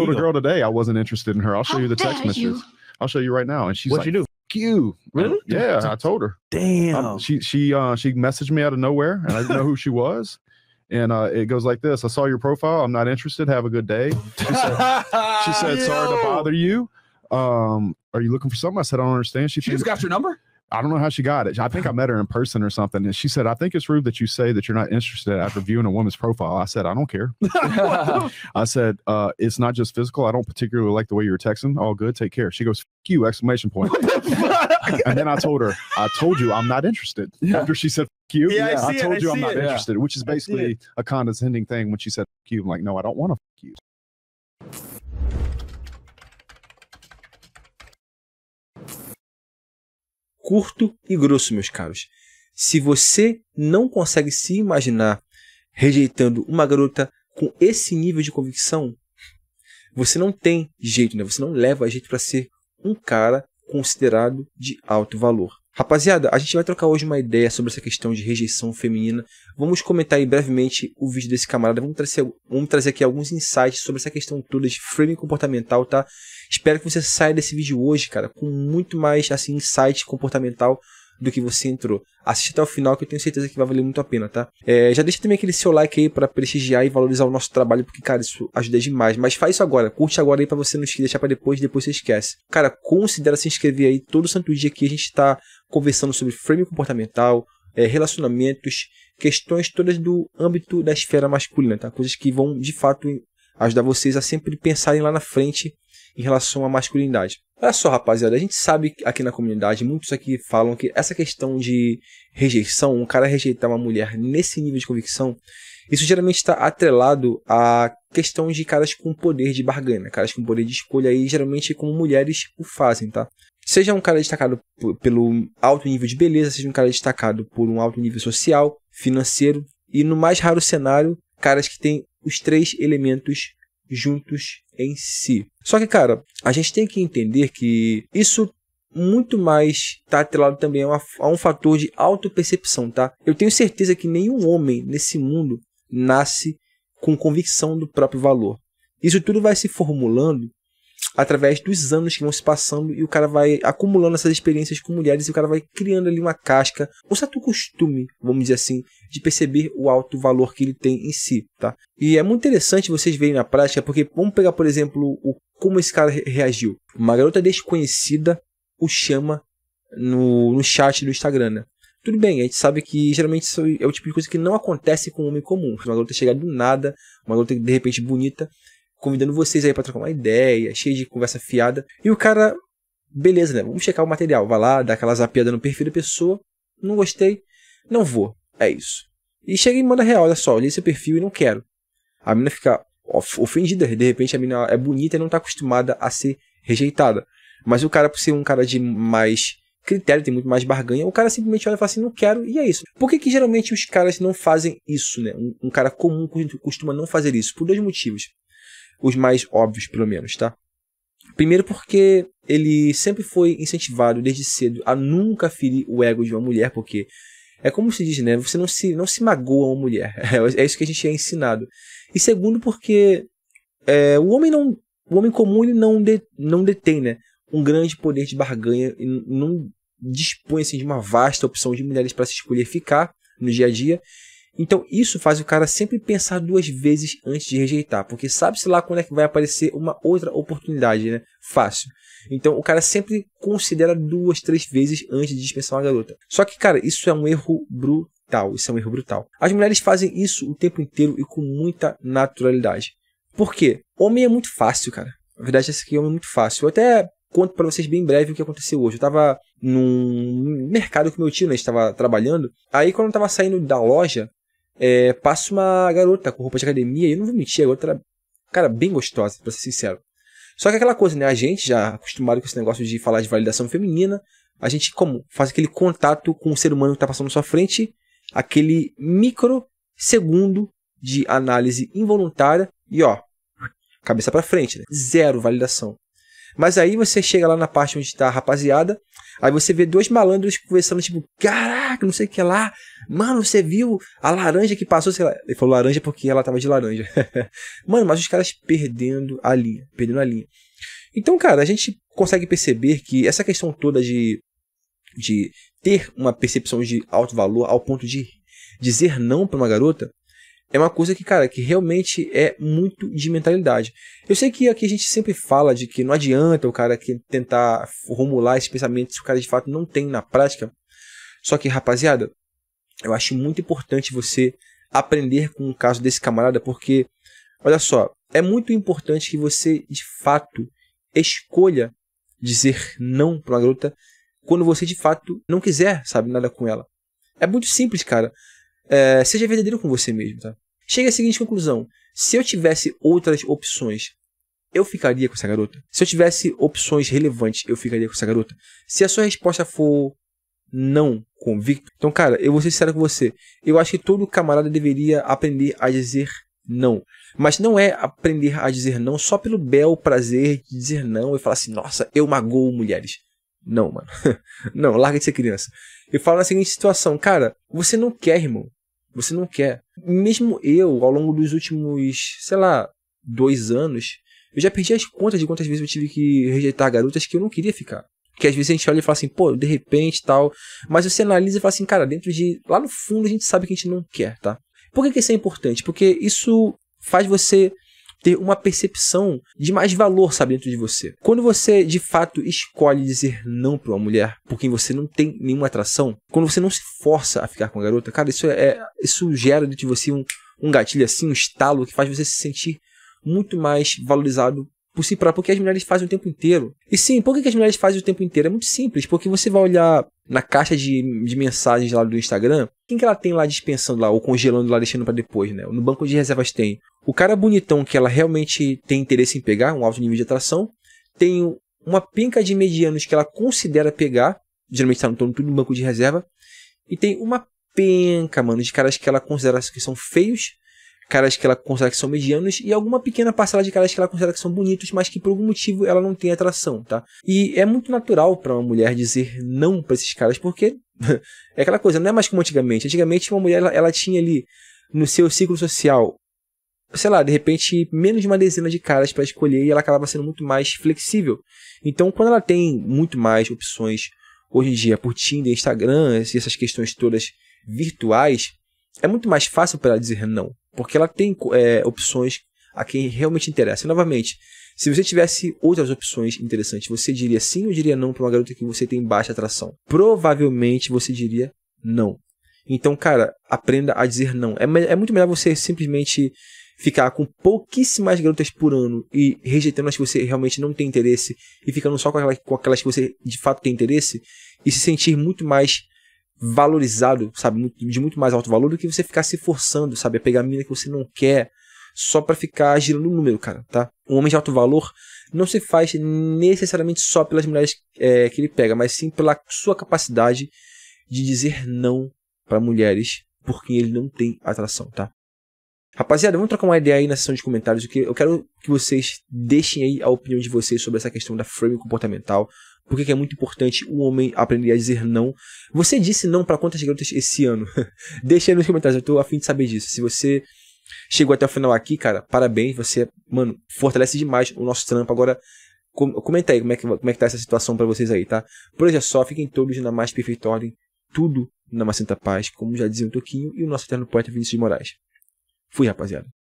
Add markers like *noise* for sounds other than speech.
told Eagle. a girl today I wasn't interested in her. I'll show How you the text messages. I'll show you right now. And she's what like, you do? you. Really? Yeah, I told her. Damn. she she uh she messaged me out of nowhere and I didn't know who she was. And uh, it goes like this: I saw your profile. I'm not interested. Have a good day. She said, she said *laughs* "Sorry to bother you. Um, are you looking for something?" I said, "I don't understand." She she's got your number. I don't know how she got it. I think I met her in person or something. And she said, I think it's rude that you say that you're not interested after viewing a woman's profile. I said, I don't care. *laughs* I said, uh, it's not just physical. I don't particularly like the way you were texting. All good. Take care. She goes, F you, exclamation point. and then I told her, I told you I'm not interested. Yeah. After she said, you. Yeah, yeah I, I told it, you I am not it. interested, yeah. which is basically a condescending thing when she said, you. I'm like, no, I don't want to you. curto e grosso, meus caros. Se você não consegue se imaginar rejeitando uma garota com esse nível de convicção, você não tem jeito, né? Você não leva jeito para ser um cara considerado de alto valor. Rapaziada, a gente vai trocar hoje uma ideia sobre essa questão de rejeição feminina. Vamos comentar aí brevemente o vídeo desse camarada. Vamos trazer, vamos trazer aqui alguns insights sobre essa questão toda de framing comportamental, tá? Espero que você saia desse vídeo hoje, cara, com muito mais assim insight comportamental do que você entrou. Assista até o final que eu tenho certeza que vai valer muito a pena, tá? É, já deixa também aquele seu like aí para prestigiar e valorizar o nosso trabalho, porque, cara, isso ajuda demais. Mas faz isso agora, curte agora aí para você não deixar para depois, depois você esquece. Cara, considera se inscrever aí todo santo dia que a gente tá conversando sobre frame comportamental, é, relacionamentos, questões todas do âmbito da esfera masculina, tá? Coisas que vão, de fato, ajudar vocês a sempre pensarem lá na frente em relação à masculinidade. Olha só, rapaziada, a gente sabe aqui na comunidade, muitos aqui falam que essa questão de rejeição, um cara rejeitar uma mulher nesse nível de convicção, isso geralmente está atrelado à questão de caras com poder de barganha, né? caras com poder de escolha, e geralmente como mulheres o fazem, tá? Seja um cara destacado pelo alto nível de beleza, seja um cara destacado por um alto nível social, financeiro, e no mais raro cenário, caras que têm os três elementos juntos em si. Só que, cara, a gente tem que entender que isso muito mais está atrelado também a, uma, a um fator de autopercepção, tá? Eu tenho certeza que nenhum homem nesse mundo nasce com convicção do próprio valor. Isso tudo vai se formulando através dos anos que vão se passando e o cara vai acumulando essas experiências com mulheres e o cara vai criando ali uma casca, um certo costume, vamos dizer assim, de perceber o alto valor que ele tem em si, tá? E é muito interessante vocês verem na prática, porque vamos pegar, por exemplo, o como esse cara reagiu. Uma garota desconhecida o chama no, no chat do Instagram, né? Tudo bem, a gente sabe que geralmente isso é o tipo de coisa que não acontece com um homem comum. Uma garota chega do nada, uma garota de repente bonita, convidando vocês aí para trocar uma ideia, cheio de conversa fiada. E o cara, beleza, né? Vamos checar o material. Vai lá, dá aquela zapiada no perfil da pessoa. Não gostei, não vou. É isso. E chega e manda real, olha só, olhei seu perfil e não quero. A mina fica ofendida, de repente a mina é bonita e não tá acostumada a ser rejeitada. Mas o cara, por ser um cara de mais critério, tem muito mais barganha, o cara simplesmente olha e fala assim, não quero, e é isso. Por que, que geralmente os caras não fazem isso, né? Um, um cara comum costuma não fazer isso? Por dois motivos os mais óbvios, pelo menos, tá? Primeiro porque ele sempre foi incentivado desde cedo a nunca ferir o ego de uma mulher, porque é como se diz, né? Você não se, não se magoa uma mulher. *laughs* É isso que a gente é ensinado. E segundo porque é, o homem não o homem comum ele não, de, não detém né, um grande poder de barganha e não dispõe assim, de uma vasta opção de mulheres para se escolher ficar no dia a dia. Então isso faz o cara sempre pensar duas vezes antes de rejeitar, porque sabe-se lá quando é que vai aparecer uma outra oportunidade, né? Fácil. Então o cara sempre considera duas, três vezes antes de dispensar uma garota. Só que, cara, isso é um erro brutal. Isso é um erro brutal. As mulheres fazem isso o tempo inteiro e com muita naturalidade. Por quê? Homem é muito fácil, cara. Na verdade é aqui homem é muito fácil. Eu até conto para vocês bem breve o que aconteceu hoje. Eu tava num mercado que meu tio, né, estava trabalhando. Aí quando eu tava saindo da loja, é, passa uma garota com roupa de academia, e eu não vou mentir, a garota era, cara, bem gostosa, pra ser sincero. Só que aquela coisa, né? A gente já acostumado com esse negócio de falar de validação feminina, a gente como faz aquele contato com o ser humano que tá passando na sua frente, aquele micro segundo de análise involuntária e ó, cabeça para frente, né? zero validação. Mas aí você chega lá na parte onde tá a rapaziada, aí você vê dois malandros conversando tipo, caralho, caraca, não sei o que lá. Mano, você viu a laranja que passou, sei lá. Ele falou laranja porque ela tava de laranja. *laughs* Mano, mas os caras perdendo a linha, perdendo a linha. Então, cara, a gente consegue perceber que essa questão toda de, de ter uma percepção de alto valor ao ponto de dizer não para uma garota é uma coisa que, cara, que realmente é muito de mentalidade. Eu sei que aqui a gente sempre fala de que não adianta o cara que tentar formular esse pensamento se o cara de fato não tem na prática, só que, rapaziada, eu acho muito importante você aprender com o caso desse camarada, porque, olha só, é muito importante que você, de fato, escolha dizer não para uma garota quando você, de fato, não quiser, sabe, nada com ela. É muito simples, cara. É, seja verdadeiro com você mesmo, tá? Chega à seguinte conclusão: se eu tivesse outras opções, eu ficaria com essa garota? Se eu tivesse opções relevantes, eu ficaria com essa garota? Se a sua resposta for não convicto. Então, cara, eu vou ser sincero com você. Eu acho que todo camarada deveria aprender a dizer não. Mas não é aprender a dizer não só pelo bel prazer de dizer não e falar assim, nossa, eu magoo mulheres. Não, mano. *laughs* não, larga de ser criança. Eu falo na seguinte situação, cara, você não quer, irmão. Você não quer. Mesmo eu, ao longo dos últimos, sei lá, dois anos, eu já perdi as contas de quantas vezes eu tive que rejeitar garotas que eu não queria ficar que às vezes a gente olha e fala assim, pô, de repente tal. Mas você analisa e fala assim, cara, dentro de. Lá no fundo a gente sabe que a gente não quer, tá? Por que, que isso é importante? Porque isso faz você ter uma percepção de mais valor, sabe, dentro de você. Quando você de fato escolhe dizer não para uma mulher por quem você não tem nenhuma atração, quando você não se força a ficar com a garota, cara, isso é isso gera dentro de você um, um gatilho assim, um estalo que faz você se sentir muito mais valorizado por si próprio, porque as mulheres fazem o tempo inteiro. E sim, por que as mulheres fazem o tempo inteiro? É muito simples, porque você vai olhar na caixa de, de mensagens lá do Instagram, quem que ela tem lá dispensando lá, ou congelando lá, deixando para depois, né? No banco de reservas tem. O cara bonitão que ela realmente tem interesse em pegar, um alto nível de atração, tem uma penca de medianos que ela considera pegar, geralmente está no torno tudo no banco de reserva, e tem uma penca, mano, de caras que ela considera que são feios, caras que ela considera que são medianos e alguma pequena parcela de caras que ela considera que são bonitos, mas que por algum motivo ela não tem atração, tá? E é muito natural para uma mulher dizer não para esses caras, porque *laughs* é aquela coisa, não é mais como antigamente. Antigamente uma mulher ela, ela, tinha ali no seu ciclo social, sei lá, de repente menos de uma dezena de caras para escolher e ela acabava sendo muito mais flexível. Então, quando ela tem muito mais opções hoje em dia por Tinder, Instagram, e essas questões todas virtuais, é muito mais fácil para ela dizer não. Porque ela tem é, opções a quem realmente interessa. E, novamente, se você tivesse outras opções interessantes, você diria sim ou diria não para uma garota que você tem baixa atração? Provavelmente você diria não. Então, cara, aprenda a dizer não. É, é muito melhor você simplesmente ficar com pouquíssimas garotas por ano e rejeitando as que você realmente não tem interesse e ficando só com aquelas, com aquelas que você de fato tem interesse e se sentir muito mais valorizado, sabe, de muito mais alto valor do que você ficar se forçando, sabe, a pegar a mina que você não quer só para ficar girando o número, cara, tá? Um homem de alto valor não se faz necessariamente só pelas mulheres é, que ele pega, mas sim pela sua capacidade de dizer não para mulheres por quem ele não tem atração, tá? Rapaziada, vamos trocar uma ideia aí na seção de comentários. Que eu quero que vocês deixem aí a opinião de vocês sobre essa questão da frame comportamental, por que é muito importante o homem aprender a dizer não? Você disse não para quantas garotas esse ano? *laughs* Deixa aí nos comentários, eu tô afim de saber disso. Se você chegou até o final aqui, cara, parabéns, você, mano, fortalece demais o nosso trampo. Agora, com, comenta aí como é, que, como é que tá essa situação para vocês aí, tá? Por hoje é só, fiquem todos na mais perfeita ordem, tudo na Macenta Paz, como já dizia o Toquinho e o nosso eterno poeta Vinícius de Moraes. Fui, rapaziada.